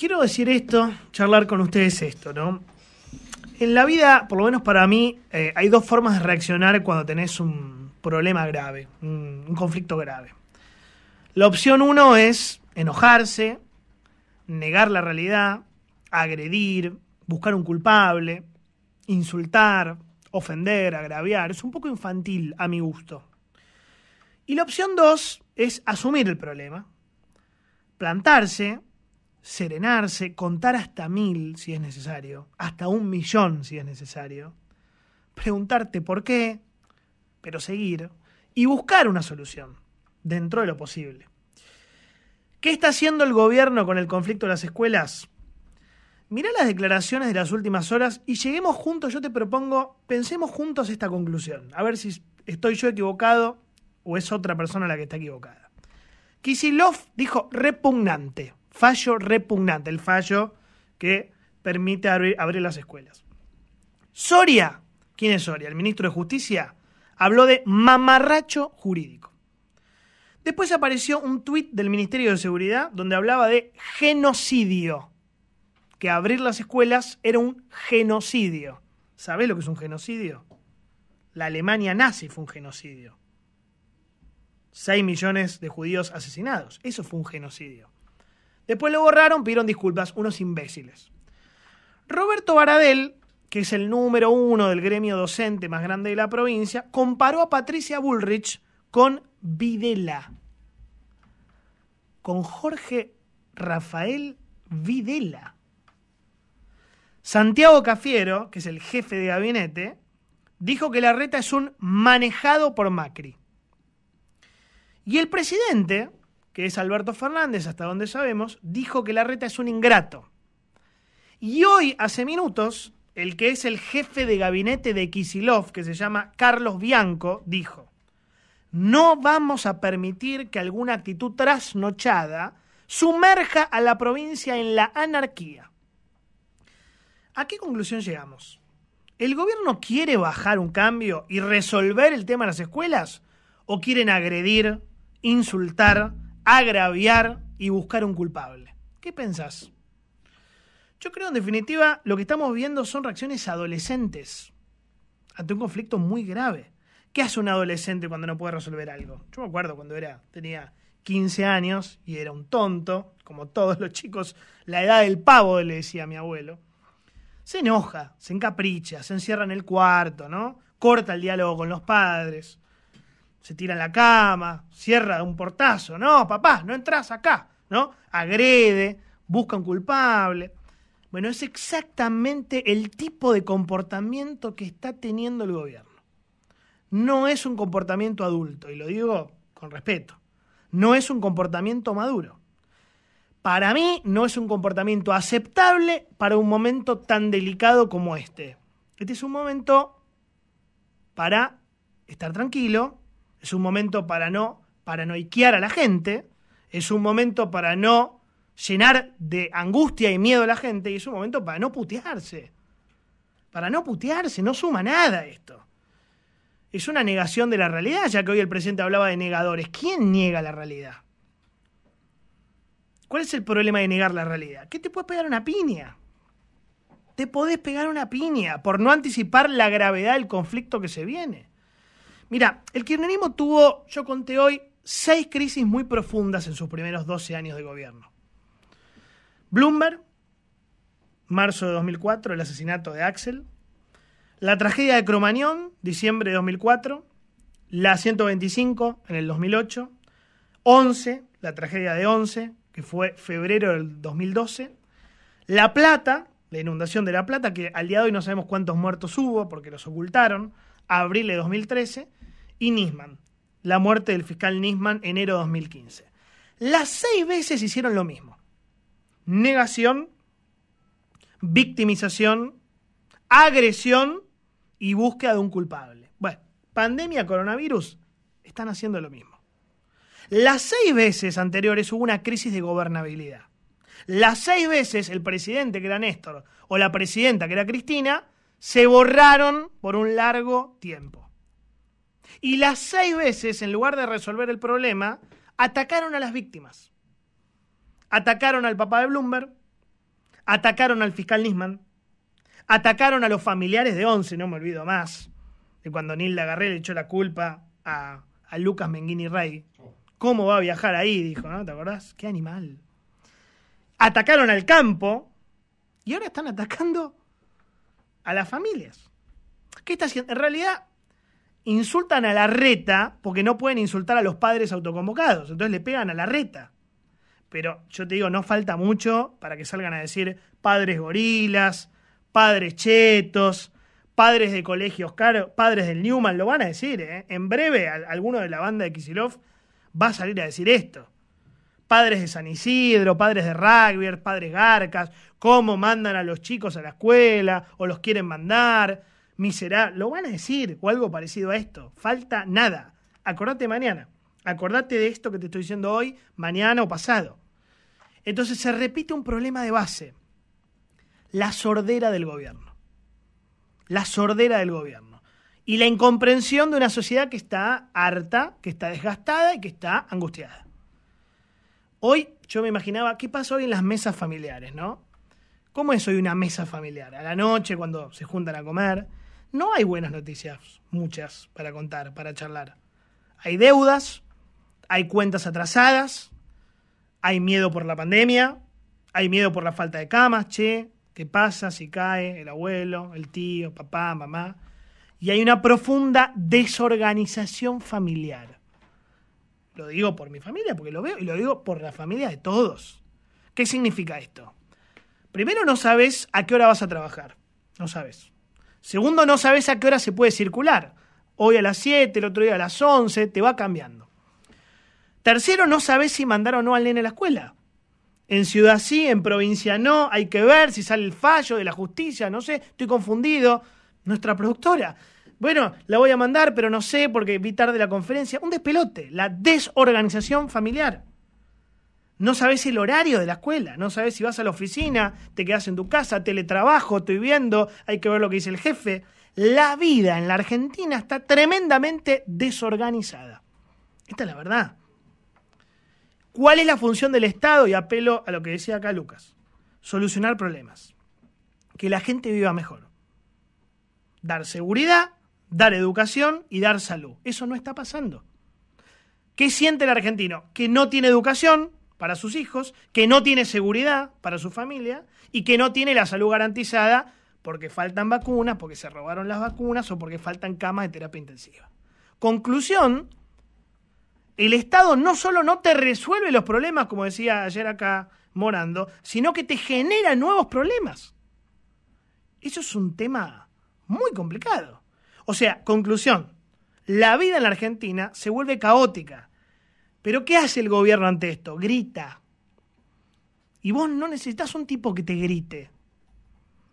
quiero decir esto, charlar con ustedes esto, ¿no? En la vida, por lo menos para mí, eh, hay dos formas de reaccionar cuando tenés un problema grave, un conflicto grave. La opción uno es enojarse, negar la realidad, agredir, buscar un culpable, insultar, ofender, agraviar. Es un poco infantil a mi gusto. Y la opción dos es asumir el problema, plantarse, serenarse, contar hasta mil si es necesario, hasta un millón si es necesario, preguntarte por qué, pero seguir, y buscar una solución dentro de lo posible. ¿Qué está haciendo el gobierno con el conflicto de las escuelas? Mirá las declaraciones de las últimas horas y lleguemos juntos, yo te propongo, pensemos juntos esta conclusión, a ver si estoy yo equivocado o es otra persona la que está equivocada. Kisilov dijo repugnante fallo repugnante, el fallo que permite abrir, las escuelas. Soria, ¿quién es Soria? El ministro de Justicia habló de mamarracho jurídico. Después apareció un tuit del Ministerio de Seguridad donde hablaba de genocidio, que abrir las escuelas era un genocidio. ¿Sabés lo que es un genocidio? La Alemania nazi fue un genocidio. 6 millones de judíos asesinados. Eso fue un genocidio. Después lo borraron, pidieron disculpas, unos imbéciles. Roberto Baradel, que es el número uno del gremio docente más grande de la provincia, comparó a Patricia Bullrich con Videla. Con Jorge Rafael Videla. Santiago Cafiero, que es el jefe de gabinete, dijo que la reta es un manejado por Macri. Y el presidente, que es Alberto Fernández, hasta donde sabemos, dijo que la reta es un ingrato. Y hoy, hace minutos, el que es el jefe de gabinete de Kisilov, que se llama Carlos Bianco, dijo, no vamos a permitir que alguna actitud trasnochada sumerja a la provincia en la anarquía. ¿A qué conclusión llegamos? ¿El gobierno quiere bajar un cambio y resolver el tema de las escuelas? ¿O quieren agredir, insultar, agraviar y buscar un culpable. ¿Qué pensás? Yo creo en definitiva lo que estamos viendo son reacciones adolescentes ante un conflicto muy grave. ¿Qué hace un adolescente cuando no puede resolver algo? Yo me acuerdo cuando era, tenía 15 años y era un tonto, como todos los chicos, la edad del pavo, le decía a mi abuelo. Se enoja, se encapricha, se encierra en el cuarto, ¿no? Corta el diálogo con los padres se tira en la cama, cierra un portazo, no, papá, no entras acá, ¿no? Agrede, busca un culpable. Bueno, es exactamente el tipo de comportamiento que está teniendo el gobierno. No es un comportamiento adulto, y lo digo con respeto, no es un comportamiento maduro. Para mí no es un comportamiento aceptable para un momento tan delicado como este. Este es un momento para estar tranquilo, es un momento para no paranoiquear a la gente, es un momento para no llenar de angustia y miedo a la gente y es un momento para no putearse. Para no putearse, no suma nada esto. Es una negación de la realidad, ya que hoy el presidente hablaba de negadores. ¿Quién niega la realidad? ¿Cuál es el problema de negar la realidad? ¿Qué te puedes pegar una piña. Te podés pegar una piña por no anticipar la gravedad del conflicto que se viene. Mira, el kirchnerismo tuvo, yo conté hoy, seis crisis muy profundas en sus primeros 12 años de gobierno. Bloomberg, marzo de 2004, el asesinato de Axel. La tragedia de Cromañón, diciembre de 2004. La 125 en el 2008. 11, la tragedia de 11, que fue febrero del 2012. La Plata, la inundación de La Plata, que al día de hoy no sabemos cuántos muertos hubo porque los ocultaron. Abril de 2013 y Nisman. La muerte del fiscal Nisman, enero 2015. Las seis veces hicieron lo mismo. Negación, victimización, agresión y búsqueda de un culpable. Bueno, pandemia, coronavirus, están haciendo lo mismo. Las seis veces anteriores hubo una crisis de gobernabilidad. Las seis veces el presidente, que era Néstor, o la presidenta, que era Cristina, se borraron por un largo tiempo. Y las seis veces, en lugar de resolver el problema, atacaron a las víctimas. Atacaron al papá de Bloomberg, atacaron al fiscal Nisman, atacaron a los familiares de Once, no me olvido más, de cuando Nilda Garrera echó la culpa a, a Lucas Mengini Rey. ¿Cómo va a viajar ahí? Dijo, ¿no? ¿Te acordás? ¡Qué animal! Atacaron al campo y ahora están atacando a las familias. ¿Qué está haciendo? En realidad, insultan a la reta porque no pueden insultar a los padres autoconvocados, entonces le pegan a la reta. Pero yo te digo, no falta mucho para que salgan a decir padres gorilas, padres chetos, padres de colegios caros, padres del Newman, lo van a decir, ¿eh? En breve alguno de la banda de Kisilov va a salir a decir esto. Padres de San Isidro, padres de rugby, padres garcas, cómo mandan a los chicos a la escuela o los quieren mandar será? lo van a decir o algo parecido a esto. Falta nada. Acordate mañana. Acordate de esto que te estoy diciendo hoy, mañana o pasado. Entonces se repite un problema de base. La sordera del gobierno. La sordera del gobierno. Y la incomprensión de una sociedad que está harta, que está desgastada y que está angustiada. Hoy yo me imaginaba, ¿qué pasa hoy en las mesas familiares, no? ¿Cómo es hoy una mesa familiar? A la noche, cuando se juntan a comer, no hay buenas noticias, muchas, para contar, para charlar. Hay deudas, hay cuentas atrasadas, hay miedo por la pandemia, hay miedo por la falta de camas, che, ¿qué pasa si cae el abuelo, el tío, papá, mamá? Y hay una profunda desorganización familiar. Lo digo por mi familia, porque lo veo, y lo digo por la familia de todos. ¿Qué significa esto? Primero no sabes a qué hora vas a trabajar, no sabes. Segundo, no sabes a qué hora se puede circular. Hoy a las 7, el otro día a las 11, te va cambiando. Tercero, no sabes si mandar o no al nene a la escuela. En ciudad sí, en provincia no, hay que ver si sale el fallo de la justicia, no sé, estoy confundido. Nuestra productora. Bueno, la voy a mandar, pero no sé porque vi tarde la conferencia. Un despelote, la desorganización familiar. No sabes el horario de la escuela, no sabes si vas a la oficina, te quedas en tu casa, teletrabajo, estoy viendo, hay que ver lo que dice el jefe. La vida en la Argentina está tremendamente desorganizada. Esta es la verdad. ¿Cuál es la función del Estado? Y apelo a lo que decía acá Lucas. Solucionar problemas. Que la gente viva mejor. Dar seguridad, dar educación y dar salud. Eso no está pasando. ¿Qué siente el argentino? Que no tiene educación, para sus hijos, que no tiene seguridad para su familia y que no tiene la salud garantizada porque faltan vacunas, porque se robaron las vacunas o porque faltan camas de terapia intensiva. Conclusión, el Estado no solo no te resuelve los problemas, como decía ayer acá Morando, sino que te genera nuevos problemas. Eso es un tema muy complicado. O sea, conclusión, la vida en la Argentina se vuelve caótica, pero ¿qué hace el gobierno ante esto? Grita. Y vos no necesitas un tipo que te grite.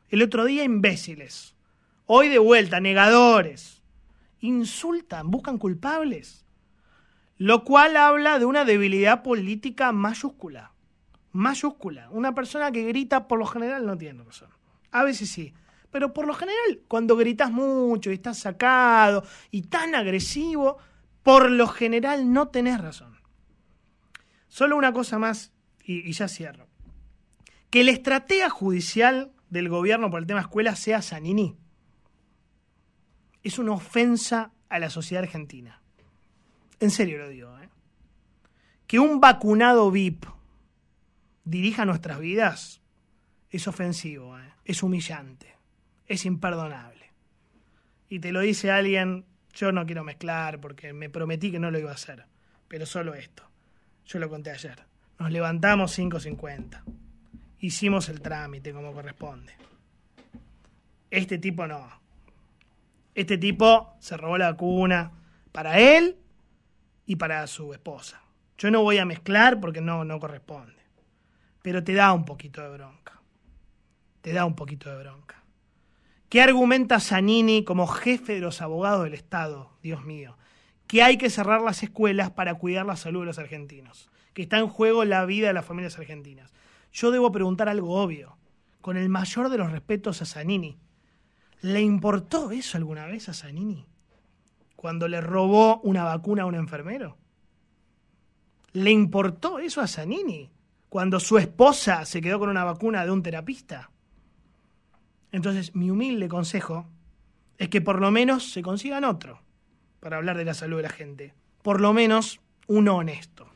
El otro día imbéciles. Hoy de vuelta, negadores. Insultan, buscan culpables. Lo cual habla de una debilidad política mayúscula. Mayúscula. Una persona que grita por lo general no tiene razón. A veces sí. Pero por lo general, cuando gritas mucho y estás sacado y tan agresivo, por lo general no tenés razón. Solo una cosa más y, ya cierro. Que la estrategia judicial del gobierno por el tema escuela sea saniní es una ofensa a la sociedad argentina. En serio lo digo. ¿eh? Que un vacunado VIP dirija nuestras vidas es ofensivo, ¿eh? es humillante, es imperdonable. Y te lo dice alguien yo no quiero mezclar porque me prometí que no lo iba a hacer. Pero solo esto. Yo lo conté ayer. Nos levantamos 5.50. Hicimos el trámite como corresponde. Este tipo no. Este tipo se robó la vacuna para él y para su esposa. Yo no voy a mezclar porque no, no corresponde. Pero te da un poquito de bronca. Te da un poquito de bronca. ¿Qué argumenta Zanini como jefe de los abogados del Estado? Dios mío. Que hay que cerrar las escuelas para cuidar la salud de los argentinos. Que está en juego la vida de las familias argentinas. Yo debo preguntar algo obvio. Con el mayor de los respetos a Zanini. ¿Le importó eso alguna vez a Zanini? Cuando le robó una vacuna a un enfermero. ¿Le importó eso a Zanini? Cuando su esposa se quedó con una vacuna de un terapista. Entonces, mi humilde consejo es que por lo menos se consigan otro para hablar de la salud de la gente. Por lo menos uno honesto.